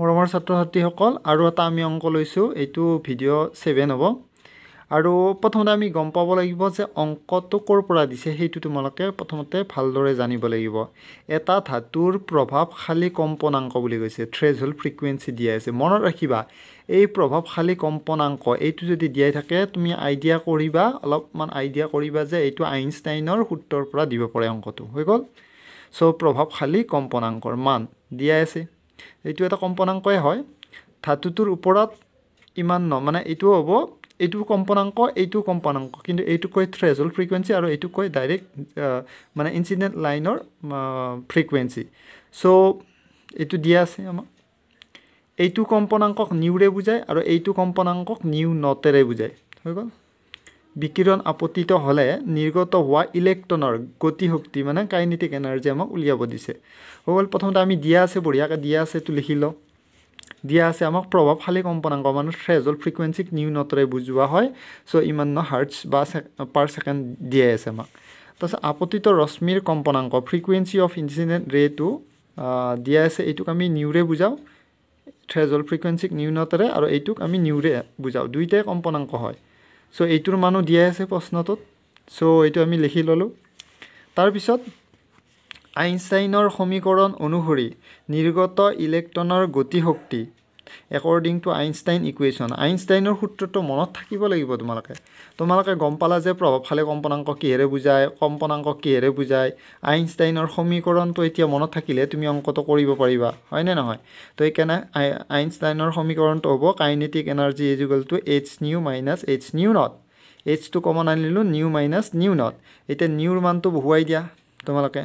মৰমৰ ছাত্ৰ ছাত্ৰীসকল আৰু এটা আমি অংক লৈছোঁ এইটো ভিডিঅ' ছেভেন হ'ব আৰু প্ৰথমতে আমি গম পাব লাগিব যে অংকটো ক'ৰ পৰা দিছে সেইটো তোমালোকে প্ৰথমতে ভালদৰে জানিব লাগিব এটা ধাতুৰ প্ৰভাৱশালী কম্পনাংক বুলি কৈছে থ্ৰেজ হ'ল ফ্ৰিকুৱেঞ্চি দিয়াই আছে মনত ৰাখিবা এই প্ৰভাৱশালী কম্পনাংক এইটো যদি দিয়াই থাকে তুমি আইডিয়া কৰিবা অলপমান আইডিয়া কৰিবা যে এইটো আইনষ্টাইনৰ সূত্ৰৰ পৰা দিব পাৰে অংকটো হৈ গ'ল চ' প্ৰভাৱশালী কম্পনাংকৰ মান দিয়াই আছে এইটো এটা কম্পনাংকই হয় ধাতুটোৰ ওপৰত ইমান ন মানে এইটো হ'ব এইটো কম্পনাংক এইটো কম্পনাংক কিন্তু এইটো কয় থ্ৰেজল ফ্ৰিকুৱেঞ্চি আৰু এইটো কয় ডাইৰেক্ট মানে ইনচিডেণ্ট লাইনৰ ফ্ৰিকুৱেঞ্চি চ' এইটো দিয়া আছে আমাক এইটো কম্পনাংকক নিউৰে বুজায় আৰু এইটো কম্পনাংকক নিউ নটেৰে বুজায় হৈ গ'ল বিকিৰণ আপতিত হ'লে নিৰ্গত হোৱা ইলেক্ট্ৰনৰ গতিশক্তি মানে কাইনেটিক এনাৰ্জি আমাক উলিয়াব দিছে হৈ গ'ল প্ৰথমতে আমি দিয়া আছে বঢ়িয়াকৈ দিয়া আছে আছেটো লিখি লওঁ দিয়া আছে আমাক প্ৰভাৱশালী কম্পনাংক মানে ফ্ৰেজল ফ্ৰিকুৱেঞ্চিক নিউনতৰে বুজোৱা হয় চ' ইমান ন হাৰ্টছ বা পাৰ ছেকেণ্ড দিয়াই আছে আমাক তাৰপিছত আপতিত ৰশ্মিৰ কম্পনাংক ফ্ৰিকুৱেঞ্চি অফ ইঞ্চিডেণ্ট ৰেটো দিয়াই আছে এইটোক আমি নিউৰে বুজাওঁ থ্ৰেজল ফ্ৰিকুৱেঞ্চিক নিউনতাৰে আৰু এইটোক আমি নিউৰে বুজাওঁ দুয়োটাই কম্পনাংক হয় চ' এইটোৰ মানুহ দিয়াই আছে প্ৰশ্নটোত চ' এইটো আমি লিখি ল'লোঁ তাৰপিছত আইনষ্টাইনৰ সমীকৰণ অনুসৰি নিৰ্গত ইলেক্ট্ৰনৰ গতিশক্তি একৰ্ডিং টু আইনষ্টাইন ইকুৱেশ্যন আইনষ্টাইনৰ সূত্ৰটো মনত থাকিব লাগিব তোমালোকে তোমালোকে গম পালা যে প্ৰভাৱশালী কম্পনাংক কিহেৰে বুজায় কম্পনাংক কিহেৰে বুজায় আইনষ্টাইনৰ সমীকৰণটো এতিয়া মনত থাকিলে তুমি অংকটো কৰিব পাৰিবা হয়নে নহয় তো সেইকাৰণে আইনষ্টাইনৰ সমীকৰণটো হ'ব kinetic energy equal to h nu minus h nu naught এইচটো কমন আনিলোঁ নিউ মাইনাছ নিউ নট এতিয়া নিউৰ মানটো বহুৱাই দিয়া তোমালোকে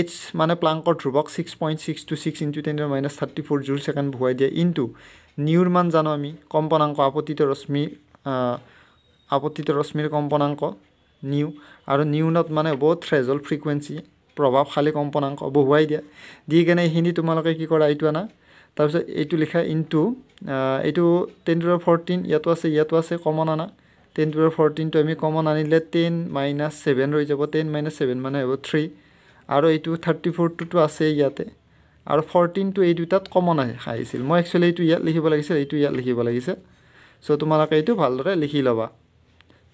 এইচ মানে প্লাংকৰ ধ্ৰুৱক six point six two six into ten minus thirty four joule second ভুৱাই দিয়ে ইণ্টু নিউৰ মান জানো আমি কম্পনাংক আপতিত ৰশ্মি আপতিত ৰশ্মিৰ কম্পনাংক নিউ আৰু নিউনত মানে বহুত ফ্ৰেজল ফ্ৰিকুৱেঞ্চি প্ৰভাৱশালী কম্পনাংক বহুৱাই দিয়া দি কেনে এইখিনি তোমালোকে কি কৰা এইটো আনা তাৰপিছত এইটো লিখা ইণ্টু এইটো টেন টু দ্বাৰ ফৰ্টিন ইয়াতো আছে ইয়াতো আছে কমন আনা টেন টু দ্বাৰ ফৰ্টিনটো আমি কমন আনিলে টেন মাইনাছ ছেভেন ৰৈ যাব টেন মাইনাছ ছেভেন মানে হ'ব থ্ৰী আৰু এইটো থাৰ্টি ফ'ৰটোতো আছেই ইয়াতে আৰু ফৰ্টিনটো এই দুটাত কমন আহি আহিছিল মই একচুৱেলি এইটো ইয়াত লিখিব লাগিছিল এইটো ইয়াত লিখিব লাগিছে চ' তোমালোকে এইটো ভালদৰে লিখি ল'বা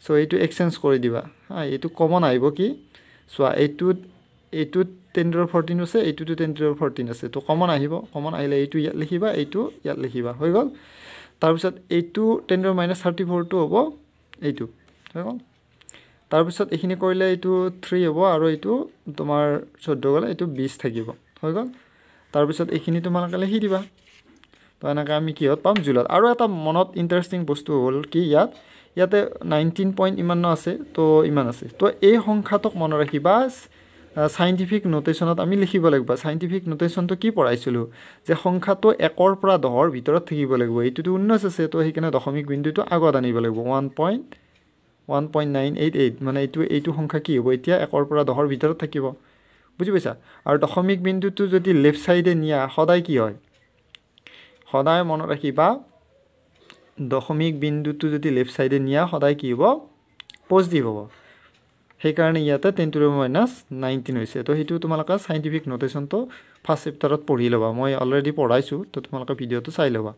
চ' এইটো এক্সেঞ্জ কৰি দিবা হা এইটো কমন আহিব কি চোৱা এইটোত এইটোত টেন ডিৰ ফৰ্টিন আছে এইটোতো টেন ডিৰ ফৰ্টিন আছে ত' কমন আহিব কমন আহিলে এইটো ইয়াত লিখিবা এইটো ইয়াত লিখিবা হৈ গ'ল তাৰপিছত এইটো টেন ডিৰ মাইনাছ থাৰ্টি ফ'ৰটো হ'ব এইটো হৈ গ'ল তাৰপিছত এইখিনি কৰিলে এইটো থ্ৰী হ'ব আৰু এইটো তোমাৰ চৈধ্য গ'লে এইটো বিছ থাকিব হৈ গ'ল তাৰপিছত এইখিনি তোমালোকে লিখি দিবা তো এনেকৈ আমি কিহত পাম জুলাত আৰু এটা মনত ইণ্টাৰেষ্টিং বস্তু হ'ল কি ইয়াত ইয়াতে নাইনটিন পইণ্ট ইমান আছে তো ইমান আছে তো এই সংখ্যাটোক মনত ৰাখিবা চাইণ্টিফিক নটেশ্যনত আমি লিখিব লাগিব চাইণ্টিফিক নটেশ্যনটো কি পঢ়াইছিলোঁ যে সংখ্যাটো একৰ পৰা দহৰ ভিতৰত থাকিব লাগিব এইটোতো উন্নয়ছ আছে তো সেইকাৰণে দশমিক বিন্দুটো আগত আনিব লাগিব one point one point nine eight eight মানে এইটো এইটো সংখ্যা কি হ'ব এতিয়া একৰ পৰা দহৰ ভিতৰত থাকিব বুজি পাইছা আৰু দশমিক বিন্দুটো যদি লেফ্ট ছাইডে নিয়া সদায় কি হয় সদায় মনত ৰাখিবা দশমিক বিন্দুটো যদি লেফ্ট ছাইডে নিয়া সদায় কি হ'ব পজিটিভ হ'ব সেইকাৰণে ইয়াতে টেন টু মাইনাছ নাইণ্টিন হৈছে তো সেইটো তোমালোকে চাইণ্টিফিক ন'টেশ্যনটো ফাৰ্ষ্ট চেপ্টাৰত পঢ়ি ল'বা মই অলৰেডি পঢ়াইছোঁ তো তোমালোকে ভিডিঅ'টো চাই ল'বা